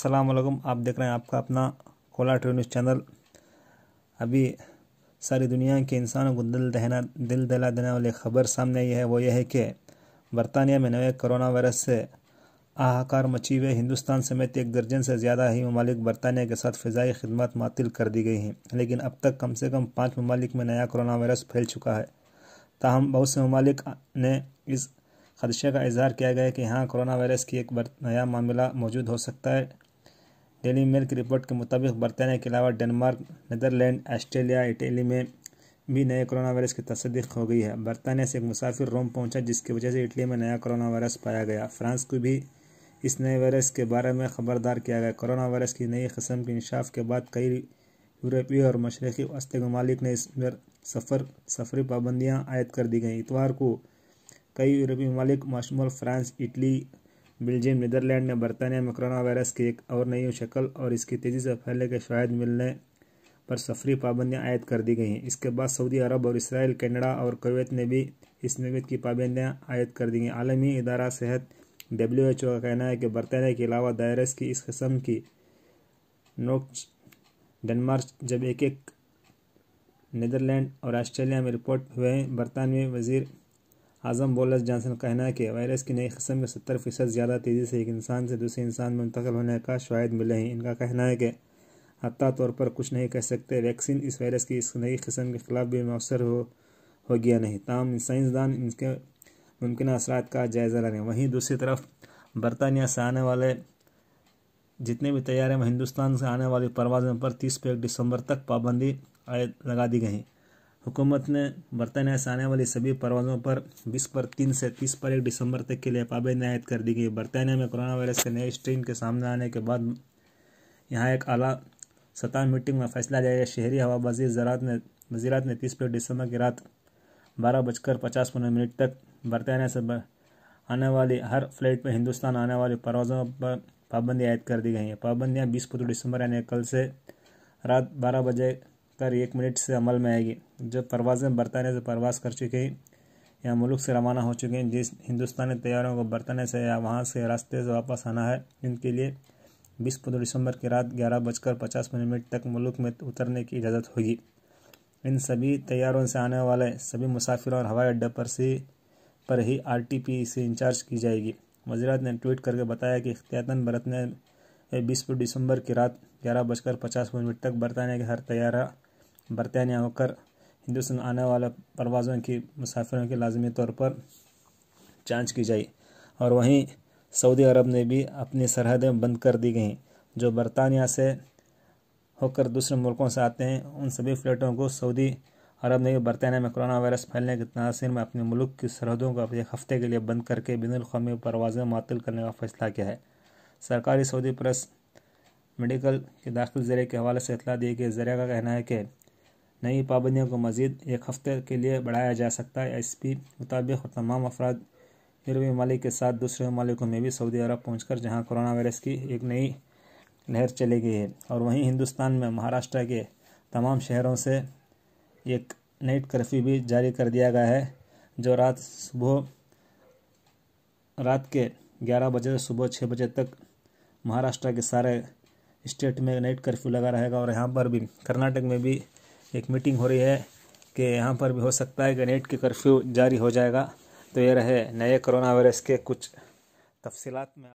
السلام علیکم آپ دیکھ رہے ہیں آپ کا اپنا کولا ٹری نیوز چینل ابھی ساری دنیا کے انسانوں کو دل دہنا دل دلا دینے والی خبر سامنے آئی ہے وہ یہ ہے کہ برطانیہ میں نئے کرونا وائرس سے آہاکار مچی ہوئے ہندوستان سمیت ایک درجن سے زیادہ ہی ممالک برطانیہ کے ساتھ فضائی خدمات معطل کر دی گئی ہیں لیکن اب تک کم سے کم پانچ ممالک میں نیا کرونا وائرس پھیل چکا ہے تاہم بہت سے ممالک نے اس خدشے کا اظہار کیا گیا ہے کہ ہاں کرونا وائرس کی ایک نیا معاملہ موجود ہو سکتا ہے ڈیلی میل کی رپورٹ کے مطابق برطانیہ کے علاوہ ڈنمارک نیدرلینڈ آسٹریلیا اٹلی میں بھی نئے کرونا وائرس کی تصدیق ہو گئی ہے برطانیہ سے ایک مسافر روم پہنچا جس کی وجہ سے اٹلی میں نیا کرونا وائرس پایا گیا فرانس کو بھی اس نئے وائرس کے بارے میں خبردار کیا گیا کرونا وائرس کی نئی قسم کے انشاف کے بعد کئی یورپی اور مشرقی وسط ممالک نے اس میں سفر سفری پابندیاں عائد کر دی گئیں اتوار کو کئی یورپی ممالک مشمول فرانس اٹلی بلجیم نیدرلینڈ نے برطانیہ میں کرونا وائرس کی ایک اور نئی شکل اور اس کی تیزی سے پھیلنے کے شواہد ملنے پر سفری پابندیاں عائد کر دی گئی ہیں اس کے بعد سعودی عرب اور اسرائیل کینیڈا اور کویت نے بھی اس نویت کی پابندیاں عائد کر دی گئیں عالمی ادارہ صحت ڈبلیو ایچ او کا کہنا ہے کہ برطانیہ کے علاوہ دائرس کی اس قسم کی نوکچ ڈنمارچ جب ایک ایک نیدرلینڈ اور آسٹریلیا میں رپورٹ ہوئے ہیں برطانوی وزیر اعظم بولس جانسن کا کہنا ہے کہ وائرس کی نئی قسم کے ستر فیصد زیادہ تیزی سے ایک انسان سے دوسرے انسان میں منتقل ہونے کا شواہد ملے ہیں ان کا کہنا ہے کہ حتیٰ طور پر کچھ نہیں کہہ سکتے ویکسین اس وائرس کی اس نئی قسم کے خلاف بھی مؤثر ہو ہو گیا نہیں تاہم سائنسدان ان کے ممکنہ اثرات کا جائزہ ہیں وہیں دوسری طرف برطانیہ سے آنے والے جتنے بھی طیارے میں ہندوستان سے آنے والی پروازوں پر تیس پہ دسمبر تک پابندی لگا دی گئیں حکومت نے برطانیہ سے آنے والی سبھی پروازوں پر بیس پر تین سے تیس پر ایک دسمبر تک کے لیے پابندی عائد کر دی گئی برطانیہ میں کرونا وائرس کے نئے اسٹرین کے سامنے آنے کے بعد یہاں ایک اعلیٰ سطح میٹنگ میں فیصلہ لیا گیا شہری ہوا بازی زراعت نے وزیرات نے تیس پر دسمبر کی رات بارہ بج کر پچاس پندرہ منٹ تک برطانیہ سے آنے والی ہر فلائٹ پر ہندوستان آنے والی پروازوں پر پابندی عائد کر دی گئی ہیں پابندیاں بیس پتو دسمبر یعنی کل سے رات بارہ بجے ایک منٹ سے عمل میں آئے گی جب پروازیں برطانیہ سے پرواز کر چکی ہیں یا ملک سے روانہ ہو چکے ہیں جس ہندوستانی طیاروں کو برطانیہ سے یا وہاں سے راستے سے واپس آنا ہے ان کے لیے بیس پندرہ دسمبر کی رات گیارہ بج کر پچاس منٹ تک ملک میں اترنے کی اجازت ہوگی ان سبھی طیاروں سے آنے والے سبھی مسافروں اور ہوائی اڈے سے پر ہی آر ٹی پی سے انچارج کی جائے گی وزیرات نے ٹویٹ کر کے بتایا کہ اختیاطاً برتنے بیس دسمبر کی رات گیارہ بج کر پچاس منٹ تک برطانیہ کے ہر طیارہ برطانیہ ہو کر ہندوستان آنے والے پروازوں کی مسافروں کی لازمی طور پر جانچ کی جائے اور وہیں سعودی عرب نے بھی اپنی سرحدیں بند کر دی گئیں جو برطانیہ سے ہو کر دوسرے ملکوں سے آتے ہیں ان سبھی فلیٹوں کو سعودی عرب نے برطانیہ میں کرونا وائرس پھیلنے کے تناثر میں اپنے ملک کی سرحدوں کو اپنے ہفتے کے لیے بند کر کے بین الاقوامی پروازیں معطل کرنے کا فیصلہ کیا ہے سرکاری سعودی پریس میڈیکل کے داخل ذریعے کے حوالے سے اطلاع دی کہ ذریعہ کا کہنا ہے کہ نئی پابندیوں کو مزید ایک ہفتے کے لیے بڑھایا جا سکتا ہے ایس پی مطابق تمام افراد یورپی ممالک کے ساتھ دوسرے ممالکوں میں بھی سعودی عرب پہنچ کر جہاں کرونا وائرس کی ایک نئی لہر چلی گئی ہے اور وہیں ہندوستان میں مہاراشٹرا کے تمام شہروں سے ایک نائٹ کرفیو بھی جاری کر دیا گیا ہے جو رات صبح رات کے گیارہ بجے سے صبح چھ بجے تک مہاراشٹرا کے سارے اسٹیٹ میں نائٹ کرفیو لگا رہے گا اور یہاں پر بھی کرناٹک میں بھی ایک میٹنگ ہو رہی ہے کہ یہاں پر بھی ہو سکتا ہے کہ نیٹ کی کرفیو جاری ہو جائے گا تو یہ رہے نئے کرونا وائرس کے کچھ تفصیلات میں